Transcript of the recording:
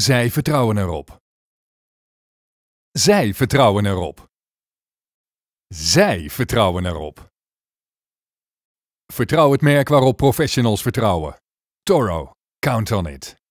Zij vertrouwen erop. Zij vertrouwen erop. Zij vertrouwen erop. Vertrouw het merk waarop professionals vertrouwen. Toro, count on it.